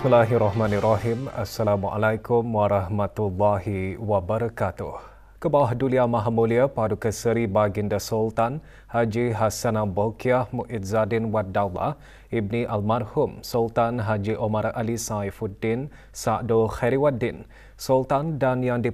Bismillahirrahmanirrahim. Assalamualaikum warahmatullahi wabarakatuh. Kebawah Dulia Maha Mulia Paduka Seri Baginda Sultan Haji Hassan Bokiah Muizzaddin Waddaullah Ibni Almarhum Sultan Haji Omar Ali Saifuddin Saadul Khairiwaddin Sultan dan Yang di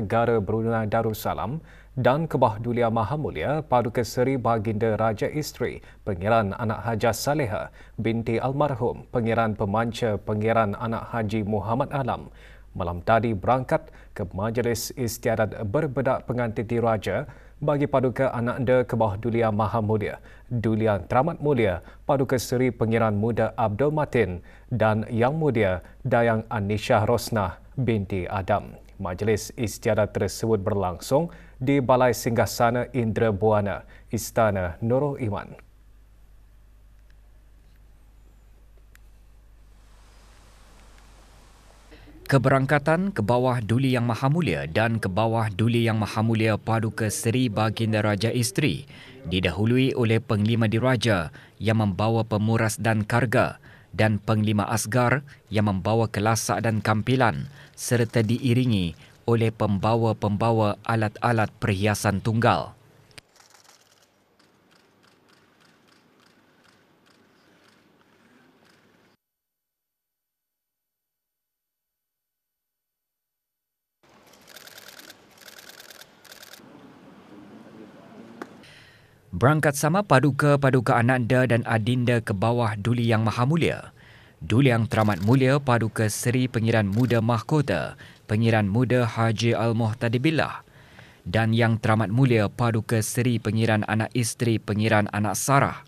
Negara Brunei Darussalam dan Kebahdulia Maha Mulia Paduka Seri Baginda Raja Isteri Pengiran Anak Haja Saleha binti Almarhum Pengiran Pemanca Pengiran Anak Haji Muhammad Alam malam tadi berangkat ke Majlis Istiadat Berbedak Pengantin Diraja bagi Paduka Ananda Kebahdulia Maha Mulia, Dulian Teramat Mulia, Paduka Seri Pengiran Muda Abdul Matin dan Yang Mulia Dayang Anisha Rosnah binti Adam. Majlis istiadat tersebut berlangsung di Balai Singgasana Indra Buana, Istana Nurul Iman. Keberangkatan ke bawah Duli Yang Maha Mulia dan ke bawah Duli Yang Maha Mulia Paduka Seri Baginda Raja Isteri didahului oleh Penglima Diraja yang membawa pemuras dan karga dan Penglima Asgar yang membawa kelasak dan kampilan serta diiringi oleh pembawa-pembawa alat-alat perhiasan tunggal. Berangkat sama paduka-paduka Ananda dan Adinda ke bawah Duli Yang Maha Mulia. Duliang Teramat Mulia Paduka Seri Pengiran Muda Mahkota, Pengiran Muda Haji Al-Muhtadibillah dan Yang Teramat Mulia Paduka Seri Pengiran Anak Isteri Pengiran Anak Sarah.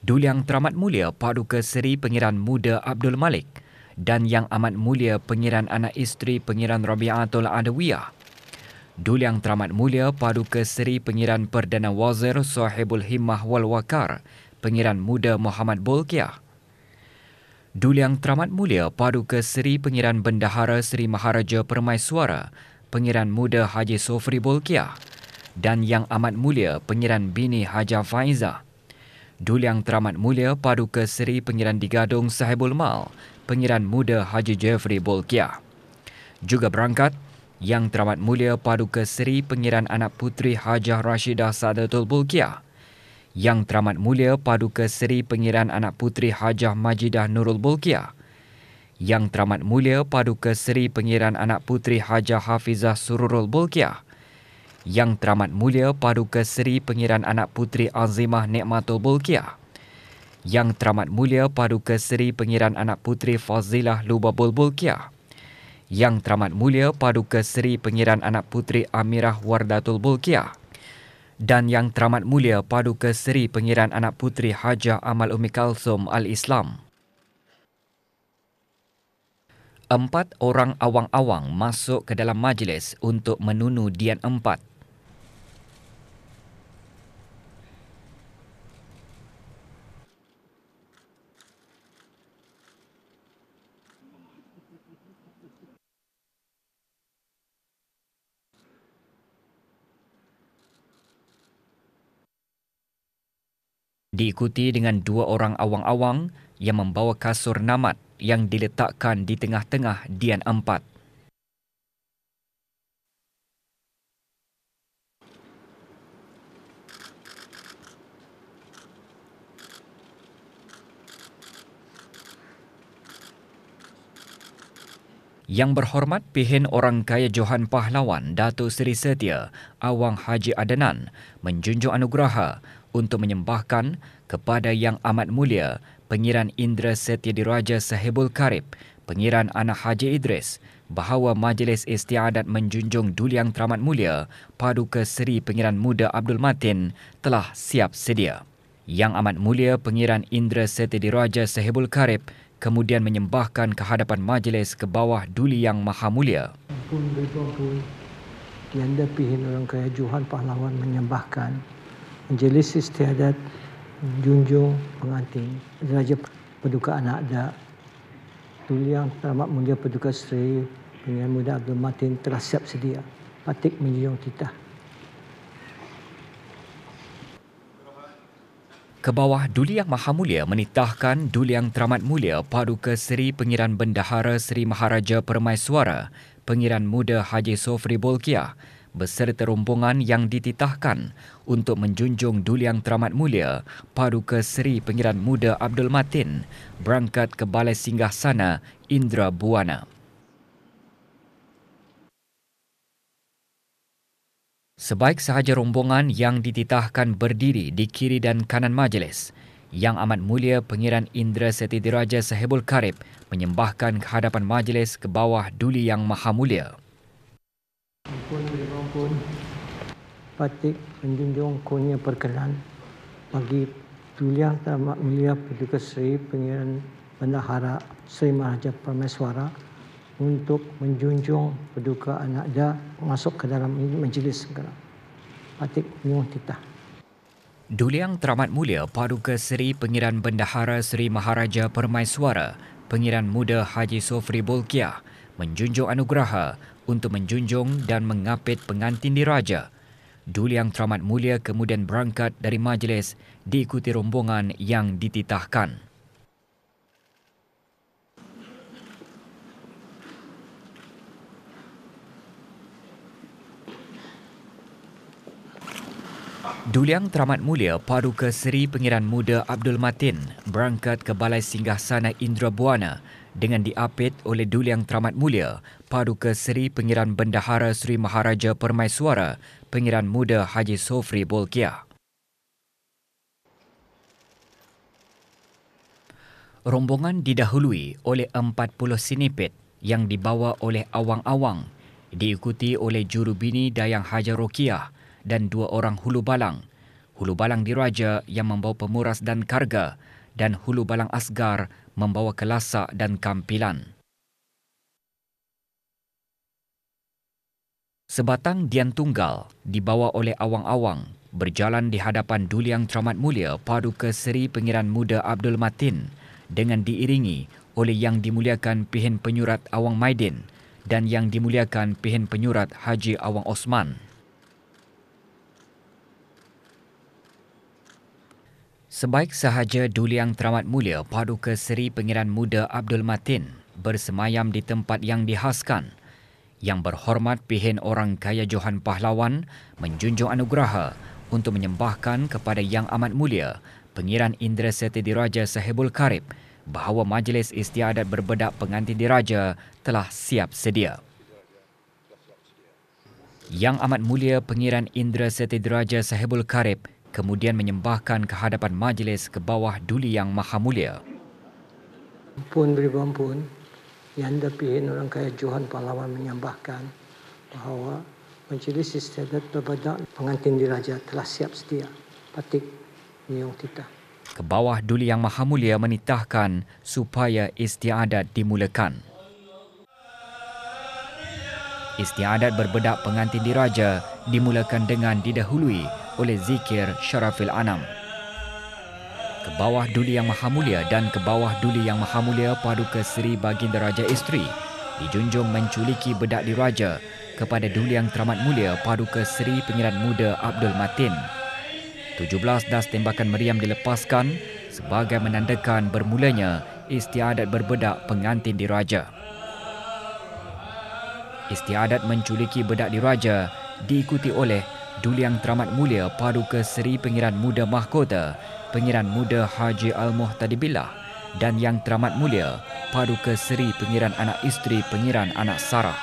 Duliang Teramat Mulia Paduka Seri Pengiran Muda Abdul Malik dan Yang Amat Mulia Pengiran Anak Isteri Pengiran Rabiatul Adawiyah. Duliang Teramat Mulia Paduka Seri Pengiran Perdana Wazir Sohibul Himmah Wal Wakar, Pengiran Muda Muhammad Bolkiah. Duli Yang Teramat Mulia Paduka Seri Pengiran Bendahara Seri Maharaja Permaisuara, Pengiran Muda Haji Sofri Bolkiah dan Yang Amat Mulia Pengiran Bini Haja Faiza. Duli Yang Teramat Mulia Paduka Seri Pengiran Digadung Sahibul Mal, Pengiran Muda Haji Jeffrey Bolkiah. Juga berangkat, Yang Teramat Mulia Paduka Seri Pengiran Anak Putri Hajah Rashidah Sadatul Bolkiah. Bolkiah yang Teramat Mulia Paduka Seri Pengiran Anak Putri Hajah Majidah Nurul Bulkia. Yang Teramat Mulia Paduka Seri Pengiran Anak Putri Hajah Hafizah Sururul Bulkia. Yang Teramat Mulia Paduka Seri Pengiran Anak Putri Azimah Nikmatul Bulkia. Yang Teramat Mulia Paduka Seri Pengiran Anak Putri Fazilah Lubabul Bulkia. Yang Teramat Mulia Paduka Seri Pengiran Anak Putri Amirah Wardatul Bulkiah dan Yang Teramat Mulia Paduka Seri Pengiran Anak Puteri Hajah Amal Umi Kalsum Al-Islam. Empat orang awang-awang masuk ke dalam majlis untuk menunu Dian Empat. diikuti dengan dua orang awang-awang yang membawa kasur namat yang diletakkan di tengah-tengah Dian 4. Yang berhormat pihin orang kaya Johan Pahlawan Dato Seri Setia Awang Haji Adenan menjunjung anugerah untuk menyembahkan kepada Yang Amat Mulia Pengiran Indra Setia Diraja Sahibul Karib, Pengiran Anak Haji Idris bahawa Majlis Istiadat Menjunjung Duli Yang Teramat Mulia Paduka Seri Pengiran Muda Abdul Matin telah siap sedia. Yang Amat Mulia Pengiran Indra Setia Diraja Sahibul Karib kemudian menyembahkan kehadapan majlis ke bawah Duli Yang Maha Mulia. Pun, pun, pun. Yang dipihin orang kaya Johan pahlawan menyembahkan majlis istiadat junjung pengantin raja peduka anak ada tuliang teramat mulia Peduka seri pengiran muda Abdul Matin telah siap sedia patik menjunjung titah Ke bawah Duli Yang Maha Mulia menitahkan Duli Yang Teramat Mulia Paduka Seri Pengiran Bendahara Seri Maharaja Permaisuara, Pengiran Muda Haji Sofri Bolkiah beserta rombongan yang dititahkan untuk menjunjung Duliang Teramat Mulia Paduka Seri Pengiran Muda Abdul Matin berangkat ke Balai Singgah Sana Indra Buana. Sebaik sahaja rombongan yang dititahkan berdiri di kiri dan kanan majlis, Yang Amat Mulia Pengiran Indra Setidiraja Sehebul Karib menyembahkan kehadapan majlis ke bawah Duli Yang Maha Mulia. Patik ya menjunjung kurnia perkenan bagi Tulia Tamak Mulia Perduka Seri Pengiran Bendahara Seri Maharaja Permeswara untuk menjunjung Perduka Anak Da masuk ke dalam majlis sekarang. Patik menjunjung titah. Duliang Teramat Mulia Paduka Seri Pengiran Bendahara Seri Maharaja Permaisuara, Pengiran Muda Haji Sofri Bolkiah, menjunjung anugerah untuk menjunjung dan mengapit pengantin diraja. Duli yang teramat mulia kemudian berangkat dari majlis diikuti rombongan yang dititahkan. Duliang Teramat Mulia Paduka Seri Pengiran Muda Abdul Matin berangkat ke Balai Singgah Sana Indra Buana dengan diapit oleh Duli Yang Teramat Mulia, Paduka Seri Pengiran Bendahara Sri Maharaja Permaisuara, Pengiran Muda Haji Sofri Bolkiah. Rombongan didahului oleh 40 sinipit yang dibawa oleh awang-awang, diikuti oleh jurubini Dayang Haja Rokiah dan dua orang hulu balang, hulu balang diraja yang membawa pemuras dan karga dan hulu balang asgar membawa kelasa dan kampilan. Sebatang dian tunggal dibawa oleh awang-awang berjalan di hadapan Duli Yang Teramat Mulia Paduka Seri Pengiran Muda Abdul Matin dengan diiringi oleh Yang Dimuliakan Pihin Penyurat Awang Maidin dan Yang Dimuliakan Pihin Penyurat Haji Awang Osman. Sebaik sahaja Duli Yang Teramat Mulia Paduka Seri Pengiran Muda Abdul Matin bersemayam di tempat yang dihaskan, yang berhormat pihin orang kaya Johan Pahlawan menjunjung anugerah untuk menyembahkan kepada Yang Amat Mulia Pengiran Indra Seti Diraja Sahibul Karib bahawa majlis istiadat berbedak pengantin diraja telah siap sedia. Yang Amat Mulia Pengiran Indra Seti Diraja Sahibul Karib kemudian menyembahkan kehadapan majlis ke bawah Duli Yang Maha Mulia. Ampun beri ampun, yang dipilih orang kaya Johan Pahlawan menyembahkan bahawa majlis istiadat berbadak pengantin diraja telah siap setia patik niung titah. Ke bawah Duli Yang Maha Mulia menitahkan supaya istiadat dimulakan. Istiadat berbedak pengantin diraja dimulakan dengan didahului oleh zikir syarafil anam. Ke bawah duli yang maha mulia dan ke bawah duli yang maha mulia paduka Sri Baginda Raja Isteri dijunjung menculiki bedak diraja kepada duli yang teramat mulia paduka Sri Pengiran Muda Abdul Matin. 17 das tembakan meriam dilepaskan sebagai menandakan bermulanya istiadat berbedak pengantin diraja. Istiadat menculiki bedak diraja diikuti oleh Duli Yang Teramat Mulia Paduka Seri Pengiran Muda Mahkota, Pengiran Muda Haji Al-Muhtadi Billah dan Yang Teramat Mulia Paduka Seri Pengiran Anak Isteri Pengiran Anak Sarah.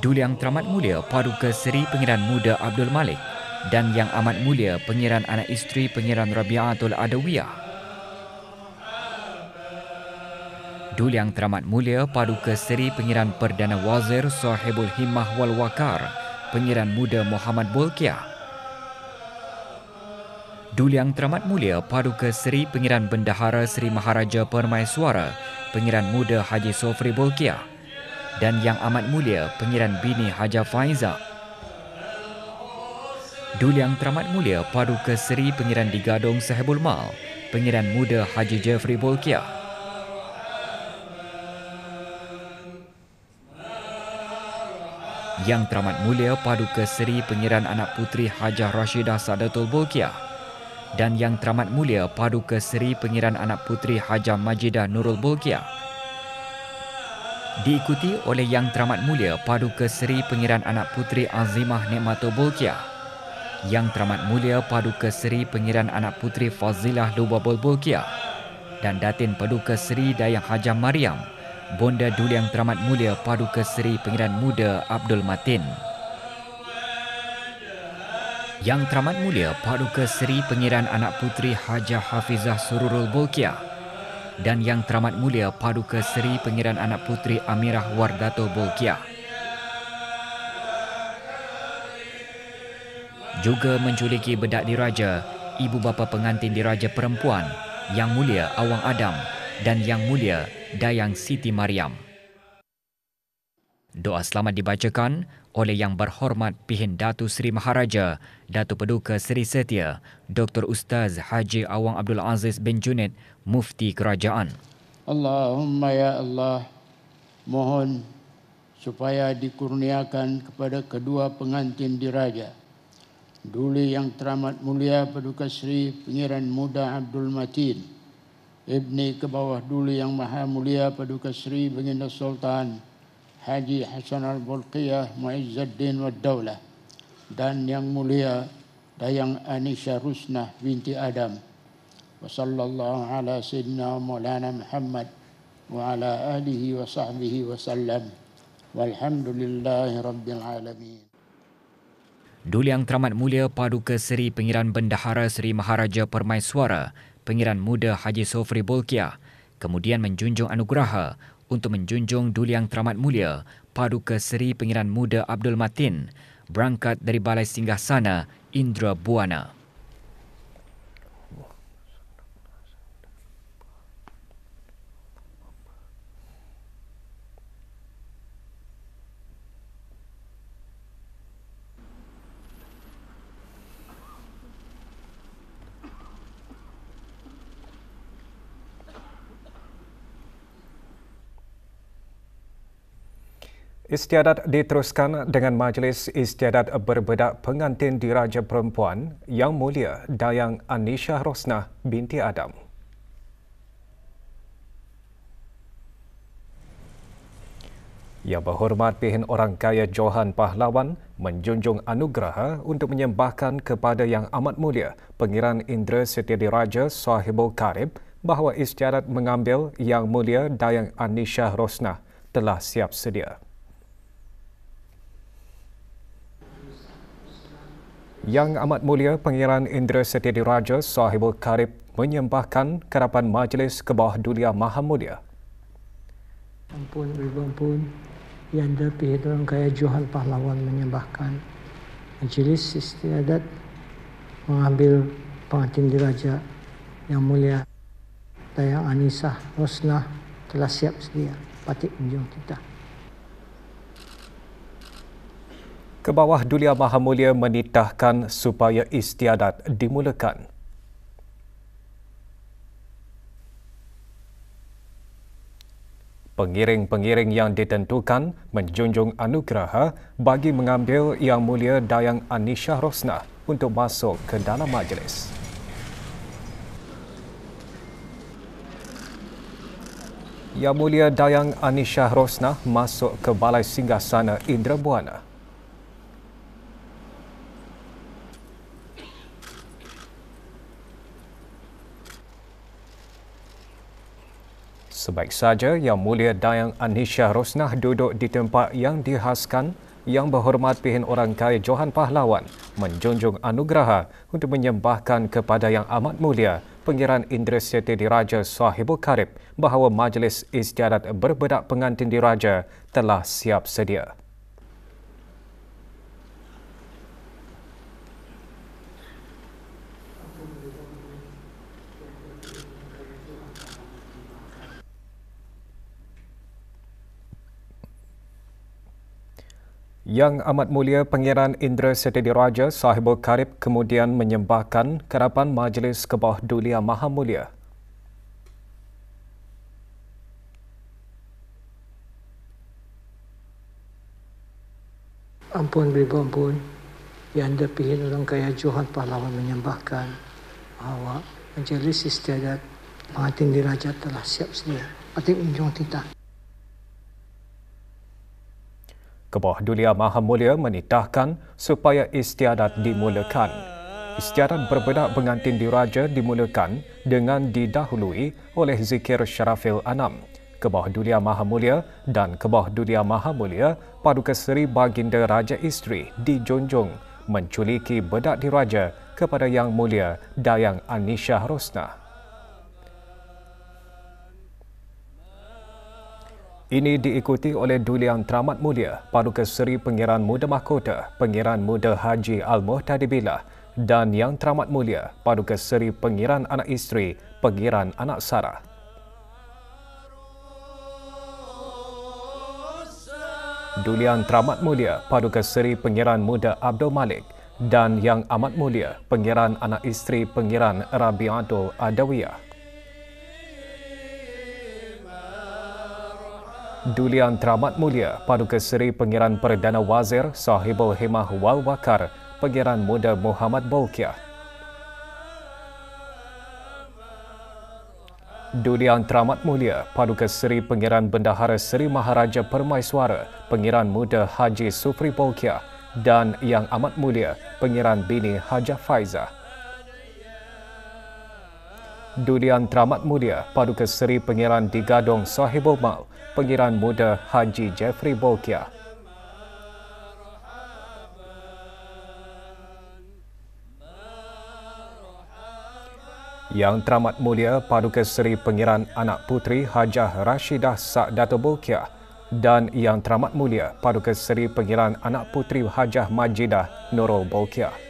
Duli Yang Teramat Mulia Paduka Seri Pengiran Muda Abdul Malik dan Yang Amat Mulia Pengiran Anak Isteri Pengiran Rabiatul Adawiyah. Duli yang teramat mulia paduka seri Pengiran Perdana Wazir Sohibul Himmah Wal Wakar, Pengiran Muda Muhammad Bolkia. Duli yang teramat mulia paduka seri Pengiran Bendahara Seri Maharaja Permaisuara, Pengiran Muda Haji Sofri Bolkia, Dan yang amat mulia Pengiran Bini Haja Faiza. Duli yang teramat mulia paduka seri Pengiran Digadong Sohibul Mal, Pengiran Muda Haji Jeffrey Bulkiah. Yang Teramat Mulia Paduka Seri Pengiran Anak Puteri Hajah Rashidah Sadatul Bolkiah dan Yang Teramat Mulia Paduka Seri Pengiran Anak Puteri Hajah Majidah Nurul Bolkiah diikuti oleh Yang Teramat Mulia Paduka Seri Pengiran Anak Puteri Azimah Nikmatul Bolkiah Yang Teramat Mulia Paduka Seri Pengiran Anak Puteri Fazilah Lubabul Bolkiah dan Datin Paduka Seri Dayang Hajah Mariam Bonda Duli Yang Teramat Mulia Paduka Seri Pengiran Muda Abdul Matin. Yang Teramat Mulia Paduka Seri Pengiran Anak Puteri Hajah Hafizah Sururul Bolkiah dan Yang Teramat Mulia Paduka Seri Pengiran Anak Puteri Amirah Wardato Bolkiah. Juga menculiki bedak diraja, ibu bapa pengantin diraja perempuan, Yang Mulia Awang Adam dan Yang Mulia Dayang Siti Mariam. Doa selamat dibacakan oleh Yang Berhormat Pihin Datu Seri Maharaja, Datu Peduka Seri Setia, Dr. Ustaz Haji Awang Abdul Aziz bin Junid, Mufti Kerajaan. Allahumma ya Allah, mohon supaya dikurniakan kepada kedua pengantin diraja, Duli Yang Teramat Mulia Peduka Seri Pengiran Muda Abdul Matin, Ibni ke bawah dulu yang maha mulia Paduka Sri Baginda Sultan Haji Hassan Al-Bulqiyah Muizzuddin wa Daulah dan yang mulia Dayang Anisha Rusnah binti Adam. Wa sallallahu ala sayyidina Maulana Muhammad wa ala alihi wa sahbihi wa sallam. Walhamdulillahi rabbil alamin. Duli Yang Teramat Mulia Paduka Seri Pengiran Bendahara Seri Maharaja Permaisuara Pengiran Muda Haji Sofri Bolkia kemudian menjunjung anugeraha untuk menjunjung Duli Yang Teramat Mulia Paduka Seri Pengiran Muda Abdul Matin berangkat dari Balai Singgah Sana Indra Buana. Istiadat diteruskan dengan Majlis Istiadat Berbedak Pengantin Diraja Perempuan Yang Mulia Dayang Anisha Rosnah binti Adam. Yang berhormat pihin orang kaya Johan Pahlawan menjunjung anugerah untuk menyembahkan kepada Yang Amat Mulia Pengiran Indra Setia Setiadiraja Sahibul Karib bahawa istiadat mengambil Yang Mulia Dayang Anisha Rosnah telah siap sedia. Yang Amat Mulia Pangeran Indra Setia Diraja Sahibul Karib menyembahkan kerapan Majlis Kebah Dulia Maha Mulia. Ampun, ampun. Yang dapih dalam kaya Johan Pahlawan menyembahkan Majlis Istiadat mengambil pengantin diraja yang mulia Tayang Anisah Rosnah telah siap sedia patik menjung kita. ke bawah Dulia Maha Mulia menitahkan supaya istiadat dimulakan. Pengiring-pengiring yang ditentukan menjunjung anugerah bagi mengambil Yang Mulia Dayang Anisha Rosna untuk masuk ke dalam majlis. Yang Mulia Dayang Anisha Rosna masuk ke Balai Singgasana Indra Buana. Sebaik saja Yang Mulia Dayang Anisha Rosnah duduk di tempat yang dihaskan yang berhormat pihin orang kaya Johan Pahlawan menjunjung anugerah untuk menyembahkan kepada Yang Amat Mulia Pengiran Indra Seti Diraja Sahibu Karib bahawa Majlis Istiadat Berbedak Pengantin Diraja telah siap sedia. Yang Amat Mulia Pengiran Indra Seti Raja Sahibul Karib kemudian menyembahkan kerapan Majlis Kebah Dulia Maha Mulia. Ampun beribu ampun yang dipilih orang kaya Johan Pahlawan menyembahkan bahawa Majlis Istiadat Mahathir Diraja telah siap sedia. Patik unjung titah. Kebah Dulia Maha Mulia menitahkan supaya istiadat dimulakan. Istiadat berbedak pengantin diraja dimulakan dengan didahului oleh zikir Syarafil Anam. Kebah Dulia Maha Mulia dan Kebah Dulia Maha Mulia Paduka Seri Baginda Raja Isteri dijunjung menculiki bedak diraja kepada Yang Mulia Dayang Anisha Rosna. Ini diikuti oleh Dulian Teramat Mulia, Paduka Seri Pengiran Muda Mahkota, Pengiran Muda Haji Al-Muhtadi Bila dan Yang Teramat Mulia, Paduka Seri Pengiran Anak Isteri, Pengiran Anak Sarah. Dulian Teramat Mulia, Paduka Seri Pengiran Muda Abdul Malik dan Yang Amat Mulia, Pengiran Anak Isteri Pengiran Rabiatul Adawiyah. Dulian Teramat Mulia, Paduka Seri Pengiran Perdana Wazir Sahibul Himah Wal Wakar, Pengiran Muda Muhammad Bolkiah. Dulian Teramat Mulia, Paduka Seri Pengiran Bendahara Seri Maharaja Permaisuara, Pengiran Muda Haji Sufri Bolkiah dan Yang Amat Mulia, Pengiran Bini Haja Faizah. Durian Teramat Mulia, Paduka Seri Pengiran Digadong Sahibul Mal, Pengiran Muda Haji Jeffrey Bolkiah. Yang Teramat Mulia, Paduka Seri Pengiran Anak Putri Hajah Rashidah Sa'dato Bolkiah dan Yang Teramat Mulia, Paduka Seri Pengiran Anak Putri Hajah Majidah Nurul Bolkiah.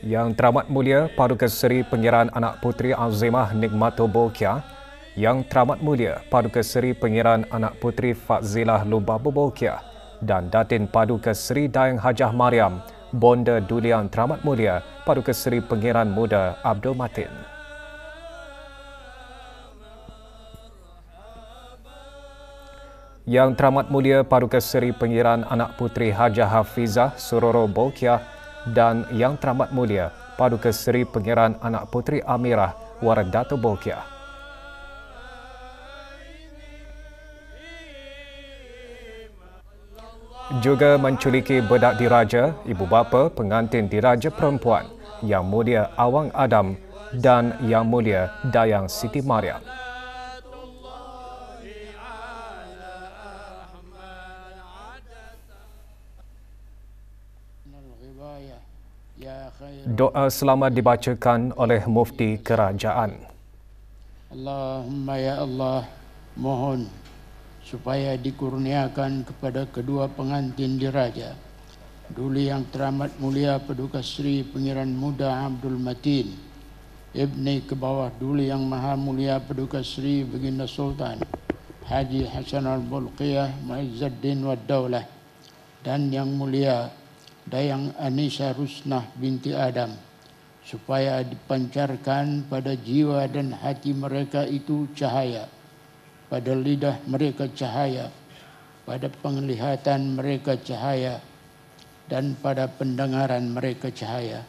Yang Teramat Mulia Paduka Seri Pengiran Anak Puteri Azimah Nikmato Bokia Yang Teramat Mulia Paduka Seri Pengiran Anak Puteri Fazilah Lubabu Bokia dan Datin Paduka Seri Dayang Hajah Mariam Bonda Dulian Teramat Mulia Paduka Seri Pengiran Muda Abdul Matin. Yang Teramat Mulia Paduka Seri Pengiran Anak Puteri Hajah Hafizah Sororo Bokia dan Yang Teramat Mulia Paduka Seri Pengiran Anak Puteri Amirah Waran Dato Bokia. Juga menculiki bedak diraja, ibu bapa pengantin diraja perempuan, Yang Mulia Awang Adam dan Yang Mulia Dayang Siti Mariam. doa selamat dibacakan oleh Mufti Kerajaan. Allahumma ya Allah, mohon supaya dikurniakan kepada kedua pengantin diraja, Duli Yang Teramat Mulia Paduka Sri Pengiran Muda Abdul Matin, Ibni Kebawah Duli Yang Maha Mulia Paduka Sri Baginda Sultan, Haji Hassan Al-Bulqiyah Ma'izzaddin Wad Daulah, dan Yang Mulia Paduka Dayang Anisa Rusnah binti Adam supaya dipancarkan pada jiwa dan hati mereka itu cahaya pada lidah mereka cahaya pada penglihatan mereka cahaya dan pada pendengaran mereka cahaya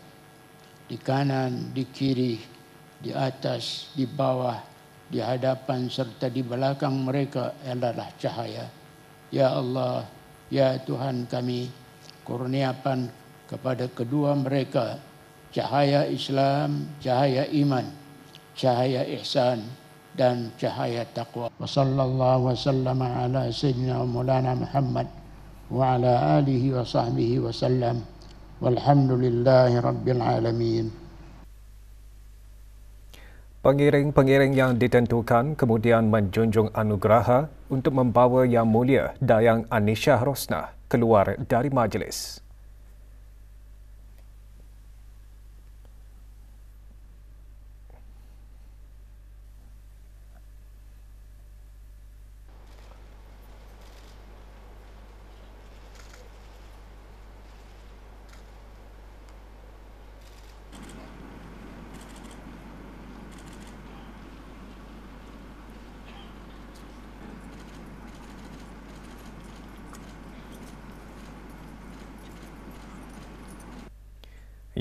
di kanan di kiri di atas di bawah di hadapan serta di belakang mereka adalah cahaya ya Allah ya Tuhan kami kurniakan kepada kedua mereka cahaya Islam, cahaya iman, cahaya ihsan dan cahaya taqwa. Wa sallallahu wa ala sayyidina wa maulana Muhammad wa ala alihi wa sahbihi wa sallam. alamin. Pengiring-pengiring yang ditentukan kemudian menjunjung anugerah untuk membawa Yang Mulia Dayang Anisha Rosnah keluar dari majlis.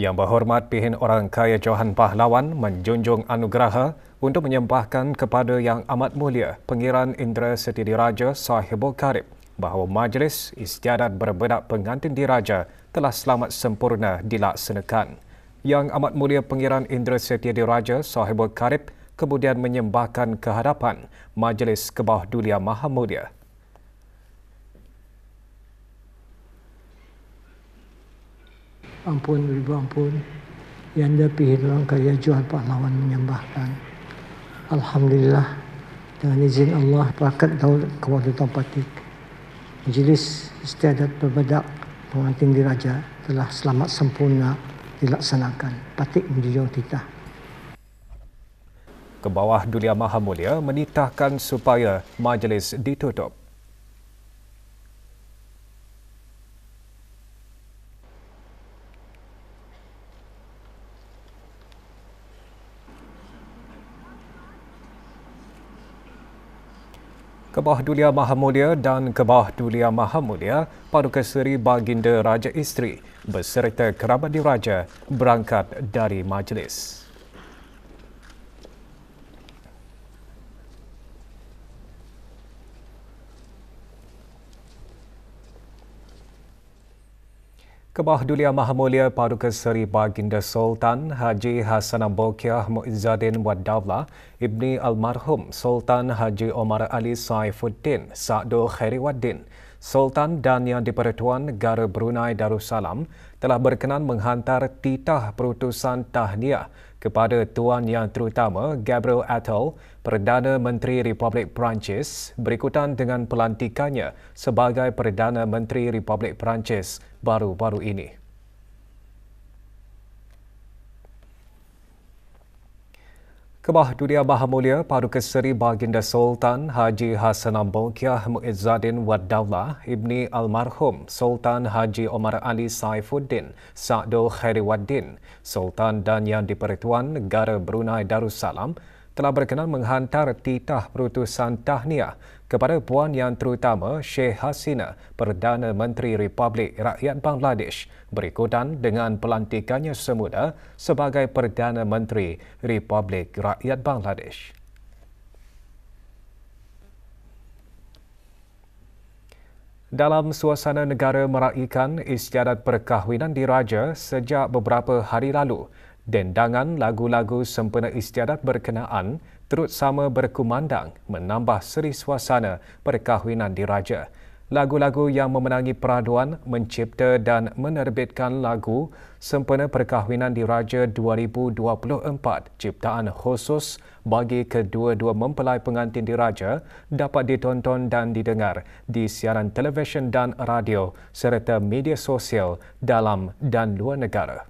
Yang Berhormat Pihin Orang Kaya Johan Pahlawan menjunjung anugerah untuk menyembahkan kepada Yang Amat Mulia Pengiran Indra Seti Diraja Sahibul Karib bahawa majlis istiadat berbedak pengantin diraja telah selamat sempurna dilaksanakan. Yang Amat Mulia Pengiran Indra Seti Diraja Sahibul Karib kemudian menyembahkan kehadapan Majlis Kebah Dulia Maha Mulia. ampun ribu ampun yang dia pihit orang kaya jual pahlawan menyembahkan Alhamdulillah dengan izin Allah rakat Daud ke waktu majlis istiadat berbedak pengantin diraja telah selamat sempurna dilaksanakan patik menjunjung titah ke bawah Dulia Maha Mulia menitahkan supaya majlis ditutup. Kebah Dulia Maha Mulia dan Kebah Dulia Maha Mulia, Paduka Seri Baginda Raja Isteri berserta kerabat diraja berangkat dari majlis. Kebahdulia Maha Mulia Paduka Seri Baginda Sultan Haji Hassanah Bokiah Mu'izzaddin Wadawla Ibni Almarhum Sultan Haji Omar Ali Saifuddin Sa'du Khairiwaddin Sultan dan Yang di Negara Brunei Darussalam telah berkenan menghantar titah perutusan tahniah kepada Tuan Yang Terutama Gabriel Attal, Perdana Menteri Republik Perancis berikutan dengan pelantikannya sebagai Perdana Menteri Republik Perancis baru-baru ini. Kebah Dunia Maha Mulia Paru Keseri Baginda Sultan Haji Hassan Ambulkiah Muizzaddin Wad Daulah Ibni Almarhum Sultan Haji Omar Ali Saifuddin Saadul Khairi Waddin Sultan dan Yang di Pertuan Negara Brunei Darussalam telah berkenan menghantar titah perutusan tahniah kepada puan yang terutama Sheikh Hasina, Perdana Menteri Republik Rakyat Bangladesh berikutan dengan pelantikannya semula sebagai Perdana Menteri Republik Rakyat Bangladesh. Dalam suasana negara meraihkan isyarat perkahwinan diraja sejak beberapa hari lalu, Dendangan lagu-lagu sempena istiadat berkenaan terus sama berkumandang menambah seri suasana perkahwinan diraja. Lagu-lagu yang memenangi peraduan mencipta dan menerbitkan lagu sempena perkahwinan diraja 2024 ciptaan khusus bagi kedua-dua mempelai pengantin diraja dapat ditonton dan didengar di siaran televisyen dan radio serta media sosial dalam dan luar negara.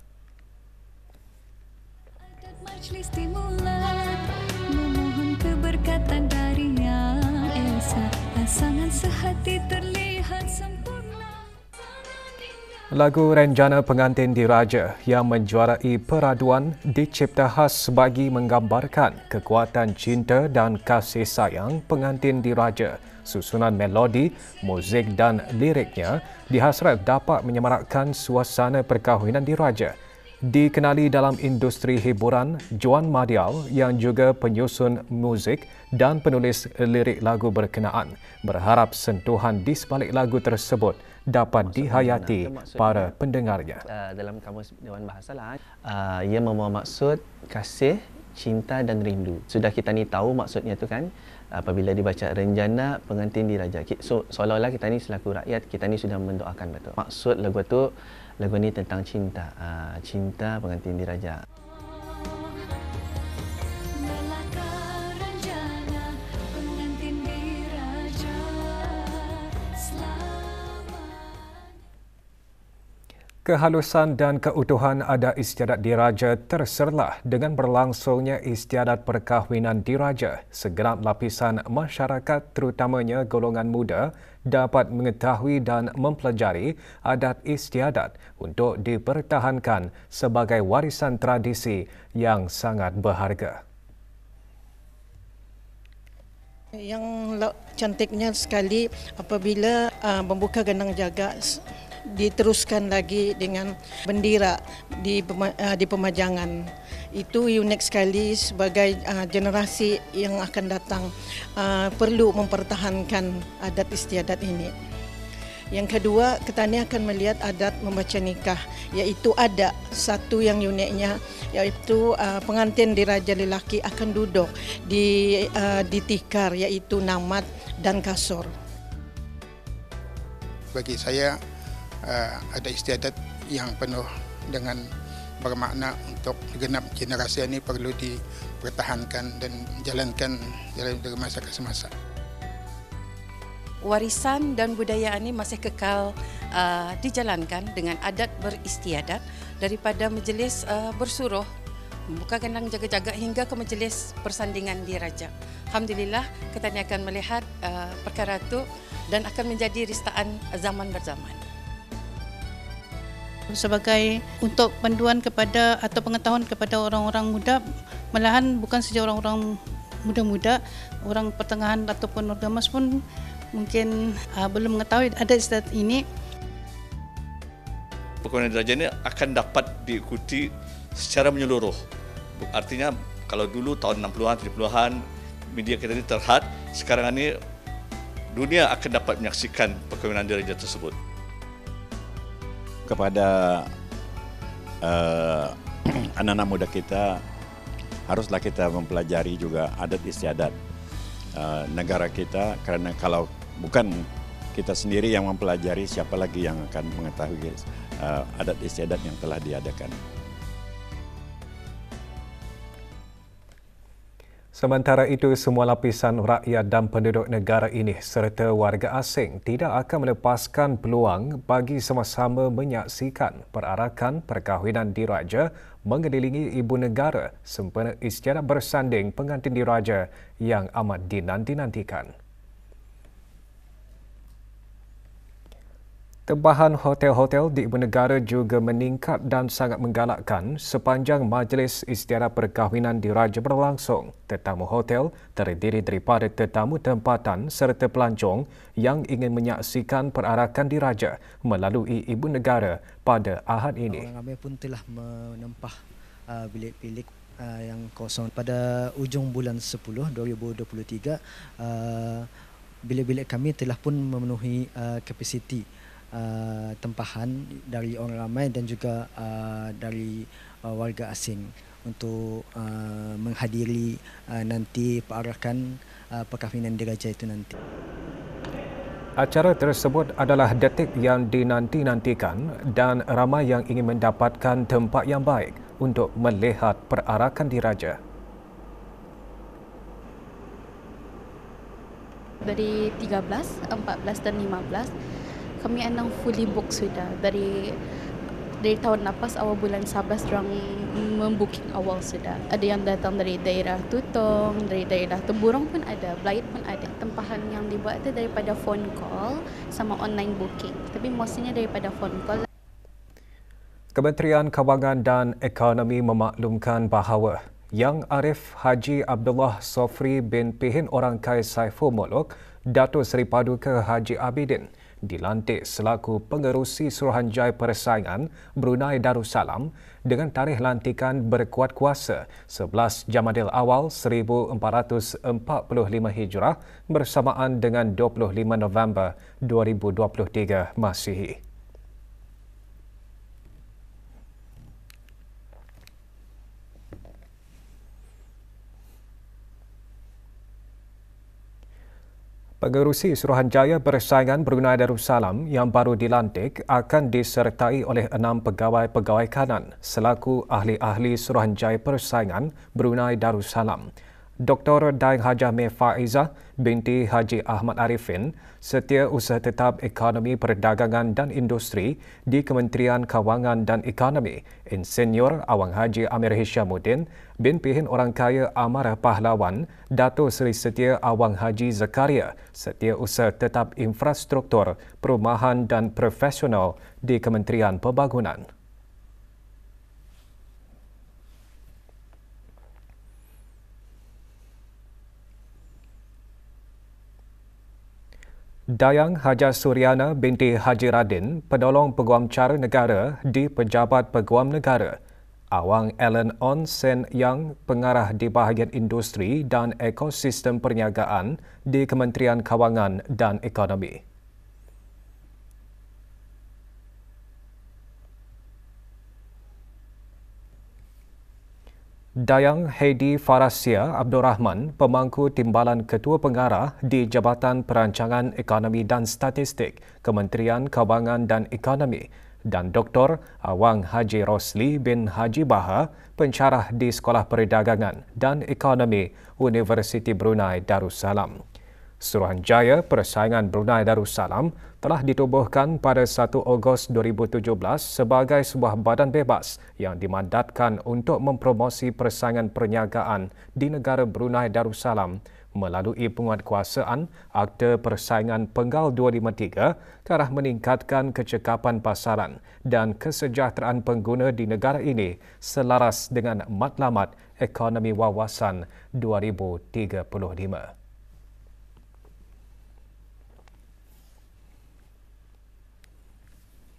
Lagu Renjana Pengantin Diraja yang menjuarai peraduan dicipta khas bagi menggambarkan kekuatan cinta dan kasih sayang pengantin diraja susunan melodi, muzik dan liriknya dihasrat dapat menyemarakkan suasana perkahwinan diraja. Dikenali dalam industri hiburan, Juan Madial yang juga penyusun muzik dan penulis lirik lagu berkenaan berharap sentuhan di sebalik lagu tersebut dapat dihayati para pendengarnya. Ah, dalam kamus Dewan Bahasa, lah, uh, ia membawa maksud kasih, cinta dan rindu. Sudah kita ni tahu maksudnya tu kan apabila dibaca renjana pengantin diraja. So seolah-olah kita ni selaku rakyat kita ni sudah mendoakan betul. Maksud lagu tu Lagu ini tentang cinta. Uh, cinta pengantin diraja. Kehalusan dan keutuhan ada istiadat diraja terserlah dengan berlangsungnya istiadat perkahwinan diraja. Segenap lapisan masyarakat terutamanya golongan muda dapat mengetahui dan mempelajari adat istiadat untuk dipertahankan sebagai warisan tradisi yang sangat berharga. Yang cantiknya sekali apabila uh, membuka genang jaga diteruskan lagi dengan bendera di uh, di pemajangan itu unik sekali sebagai uh, generasi yang akan datang uh, perlu mempertahankan adat istiadat ini. Yang kedua, ketani akan melihat adat membaca nikah, yaitu ada satu yang uniknya, yaitu uh, ah, pengantin diraja lelaki akan duduk di uh, di tikar, yaitu namat dan kasur. Bagi saya, uh, ada istiadat yang penuh dengan bermakna untuk genap generasi ini perlu dipertahankan dan jalankan dalam masa ke semasa. Warisan dan budaya ini masih kekal uh, dijalankan dengan adat beristiadat daripada majlis uh, bersuruh membuka gendang jaga-jaga hingga ke majlis persandingan diraja. Alhamdulillah, kita akan melihat uh, perkara itu dan akan menjadi ristaan zaman berzaman sebagai untuk panduan kepada atau pengetahuan kepada orang-orang muda malahan bukan saja orang-orang muda-muda orang pertengahan ataupun orang mas pun mungkin uh, belum mengetahui ada istilah ini perkahwinan derajat ini akan dapat diikuti secara menyeluruh artinya kalau dulu tahun 60-an 70-an media kita ini terhad sekarang ini dunia akan dapat menyaksikan perkahwinan derajat tersebut kepada eh, anak-anak uh, muda kita haruslah kita mempelajari juga adat istiadat uh, negara kita karena kalau bukan kita sendiri yang mempelajari siapa lagi yang akan mengetahui uh, adat istiadat yang telah diadakan. Sementara itu, semua lapisan rakyat dan penduduk negara ini serta warga asing tidak akan melepaskan peluang bagi sama-sama menyaksikan perarakan perkahwinan diraja mengelilingi ibu negara sempena istiadat bersanding pengantin diraja yang amat dinanti-nantikan. Tempahan hotel-hotel di ibu negara juga meningkat dan sangat menggalakkan sepanjang majlis istiara perkahwinan diraja berlangsung. Tetamu hotel terdiri daripada tetamu tempatan serta pelancong yang ingin menyaksikan perarakan diraja melalui ibu negara pada ahad ini. Kami pun telah menempah uh, bilik-bilik uh, yang kosong pada ujung bulan 10 2023. Uh, bilik-bilik kami telah pun memenuhi uh, kapasiti. kapasiti uh, tempahan dari orang ramai dan juga uh, dari uh, warga asing untuk uh, menghadiri uh, nanti perarakan uh, perkahwinan diraja itu nanti. Acara tersebut adalah detik yang dinanti-nantikan dan ramai yang ingin mendapatkan tempat yang baik untuk melihat perarakan diraja. Dari 13, 14 dan 15 kami anang fully book sudah dari dari tahun lepas awal bulan 11 orang membooking awal sudah. Ada yang datang dari daerah Tutong, dari daerah Teburong pun ada, Blight pun ada. Tempahan yang dibuat tu daripada phone call sama online booking. Tapi mestinya daripada phone call. Kementerian Kewangan dan Ekonomi memaklumkan bahawa Yang Arif Haji Abdullah Sofri bin Pihin Orang Kai Saifu Molok, Dato' Seri Paduka Haji Abidin, dilantik selaku pengerusi Suruhanjaya Persaingan Brunei Darussalam dengan tarikh lantikan berkuat kuasa 11 Jamadil Awal 1445 Hijrah bersamaan dengan 25 November 2023 Masihi. Pengerusi Suruhanjaya Persaingan Brunei Darussalam yang baru dilantik akan disertai oleh enam pegawai-pegawai kanan selaku ahli-ahli Suruhanjaya Persaingan Brunei Darussalam. Dr. Daeng Haji Amir Faiza binti Haji Ahmad Arifin, Setiausaha Tetap Ekonomi Perdagangan dan Industri di Kementerian Kewangan dan Ekonomi, Insinyur Awang Haji Amir Hishamuddin bin Pihin Orang Kaya Amarah Pahlawan, Dato Seri Setia Awang Haji Zakaria, Setiausaha Tetap Infrastruktur, Perumahan dan Profesional di Kementerian Pembangunan. Dayang Haja Suryana binti Haji Radin, penolong peguam cara negara di Pejabat Peguam Negara. Awang Ellen On Sen Yang, pengarah di bahagian industri dan ekosistem perniagaan di Kementerian Kawangan dan Ekonomi. Dayang Heidi Farasia Abdul Rahman, pemangku timbalan Ketua Pengarah di Jabatan Perancangan Ekonomi dan Statistik Kementerian Kewangan dan Ekonomi dan Dr. Awang Haji Rosli bin Haji Baha, pencarah di Sekolah Perdagangan dan Ekonomi Universiti Brunei Darussalam. Suruhanjaya Persaingan Brunei Darussalam telah ditubuhkan pada 1 Ogos 2017 sebagai sebuah badan bebas yang dimandatkan untuk mempromosi persaingan perniagaan di negara Brunei Darussalam melalui penguatkuasaan Akta Persaingan Penggal 253 ke arah meningkatkan kecekapan pasaran dan kesejahteraan pengguna di negara ini selaras dengan matlamat Ekonomi Wawasan 2035.